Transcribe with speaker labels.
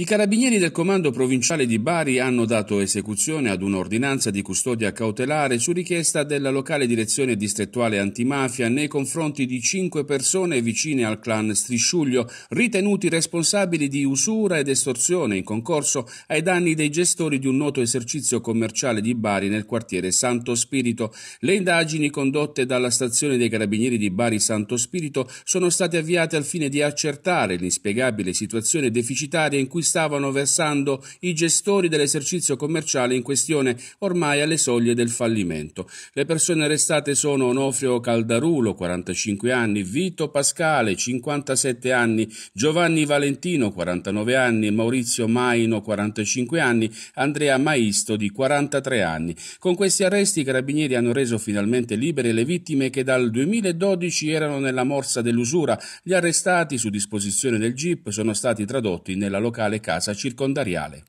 Speaker 1: I carabinieri del comando provinciale di Bari hanno dato esecuzione ad un'ordinanza di custodia cautelare su richiesta della locale direzione distrettuale antimafia nei confronti di cinque persone vicine al clan Strisciuglio, ritenuti responsabili di usura ed estorsione in concorso ai danni dei gestori di un noto esercizio commerciale di Bari nel quartiere Santo Spirito. Le indagini condotte dalla stazione dei carabinieri di Bari Santo Spirito sono state avviate al fine di accertare l'inspiegabile situazione deficitaria in cui stavano versando i gestori dell'esercizio commerciale in questione, ormai alle soglie del fallimento. Le persone arrestate sono Onofrio Caldarulo, 45 anni, Vito Pascale, 57 anni, Giovanni Valentino, 49 anni, Maurizio Maino, 45 anni, Andrea Maisto, di 43 anni. Con questi arresti i carabinieri hanno reso finalmente libere le vittime che dal 2012 erano nella morsa dell'usura. Gli arrestati, su disposizione del GIP, sono stati tradotti nella locale casa circondariale.